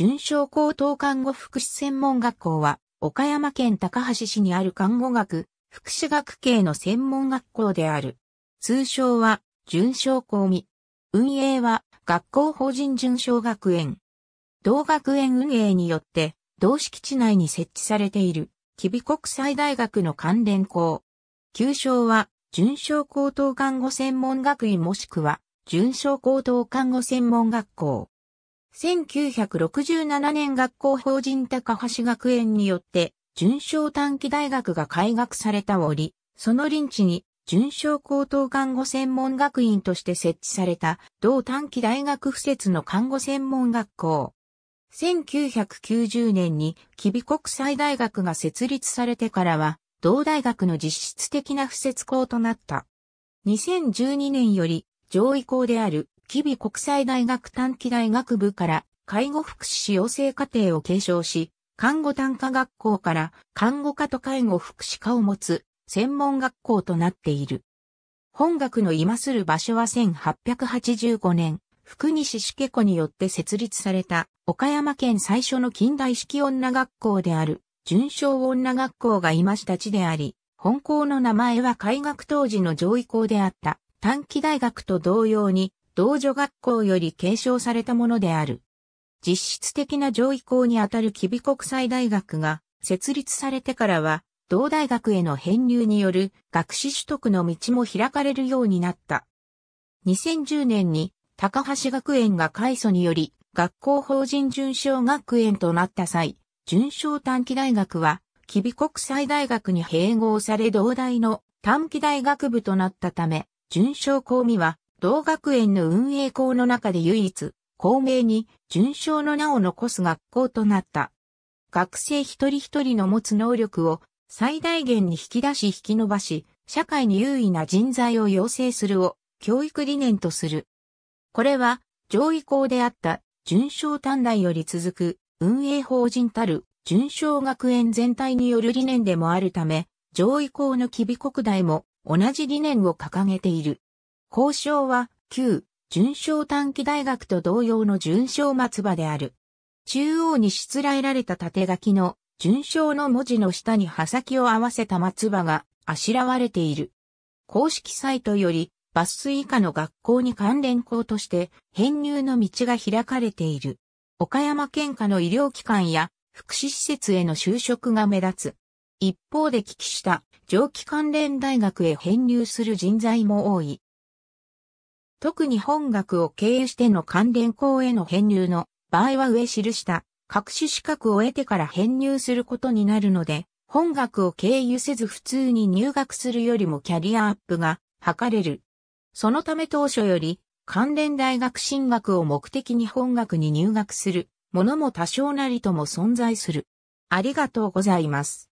準小高等看護福祉専門学校は、岡山県高橋市にある看護学、福祉学系の専門学校である。通称は、準小高未。運営は、学校法人準小学園。同学園運営によって、同敷地内に設置されている、吉備国際大学の関連校。旧称は、準小高等看護専門学院もしくは、準小高等看護専門学校。1967年学校法人高橋学園によって、順昌短期大学が開学された折、その臨地に、順昌高等看護専門学院として設置された、同短期大学附設の看護専門学校。1990年に、吉備国際大学が設立されてからは、同大学の実質的な附設校となった。2012年より、上位校である吉備国際大学短期大学部から介護福祉士養成課程を継承し、看護単科学校から看護科と介護福祉科を持つ専門学校となっている。本学の今する場所は1885年、福西四家子によって設立された岡山県最初の近代式女学校である純正女学校が今した地であり、本校の名前は開学当時の上位校であった短期大学と同様に同女学校より継承されたものである。実質的な上位校にあたる吉備国際大学が設立されてからは、同大学への編入による学士取得の道も開かれるようになった。2010年に高橋学園が開祖により学校法人準賞学園となった際、準賞短期大学は、吉備国際大学に併合され同大の短期大学部となったため、準賞校には同学園の運営校の中で唯一、校名に純正の名を残す学校となった。学生一人一人の持つ能力を最大限に引き出し引き伸ばし、社会に優位な人材を養成するを教育理念とする。これは上位校であった純正短大より続く運営法人たる純正学園全体による理念でもあるため、上位校の吉備国大も同じ理念を掲げている。交渉は、旧、準商短期大学と同様の準商松葉である。中央にしつらえられた縦書きの、準商の文字の下に刃先を合わせた松葉が、あしらわれている。公式サイトより、抜粋以下の学校に関連校として、編入の道が開かれている。岡山県下の医療機関や、福祉施設への就職が目立つ。一方で危機した、上記関連大学へ編入する人材も多い。特に本学を経由しての関連校への編入の場合は上記した各種資格を得てから編入することになるので、本学を経由せず普通に入学するよりもキャリアアップが図れる。そのため当初より関連大学進学を目的に本学に入学するものも多少なりとも存在する。ありがとうございます。